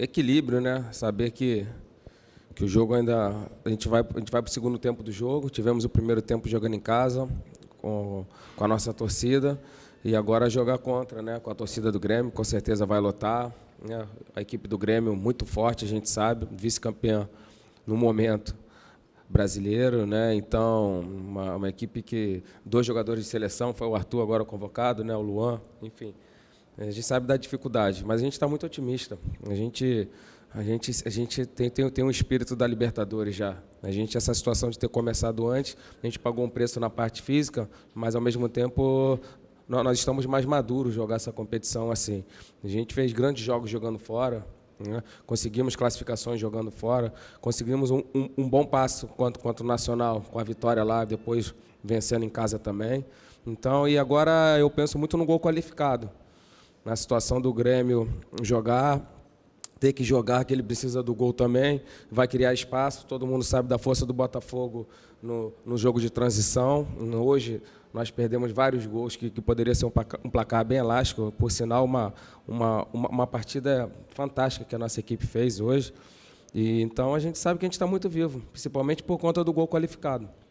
equilíbrio, né? Saber que, que o jogo ainda. A gente vai, a gente vai para o segundo tempo do jogo. Tivemos o primeiro tempo jogando em casa com, com a nossa torcida. E agora jogar contra, né? Com a torcida do Grêmio, com certeza vai lotar. Né? A equipe do Grêmio muito forte, a gente sabe, vice-campeã no momento brasileiro, né? Então, uma, uma, equipe que dois jogadores de seleção, foi o Arthur agora convocado, né? O Luan, enfim. A gente sabe da dificuldade, mas a gente está muito otimista. A gente, a gente, a gente tem, tem, tem um espírito da Libertadores já. A gente, essa situação de ter começado antes, a gente pagou um preço na parte física, mas ao mesmo tempo nós, estamos mais maduros jogar essa competição assim. A gente fez grandes jogos jogando fora, né? conseguimos classificações jogando fora, conseguimos um, um, um bom passo quanto, quanto Nacional, com a vitória lá, depois vencendo em casa também. Então, e agora eu penso muito no gol qualificado na situação do Grêmio jogar, ter que jogar, que ele precisa do gol também, vai criar espaço. Todo mundo sabe da força do Botafogo no, no jogo de transição. Hoje nós perdemos vários gols que, que poderia ser um placar, um placar, bem elástico, por sinal, uma, uma, uma, uma, partida fantástica que a nossa equipe fez hoje. E, então a gente sabe que a gente está muito vivo, principalmente por conta do gol qualificado.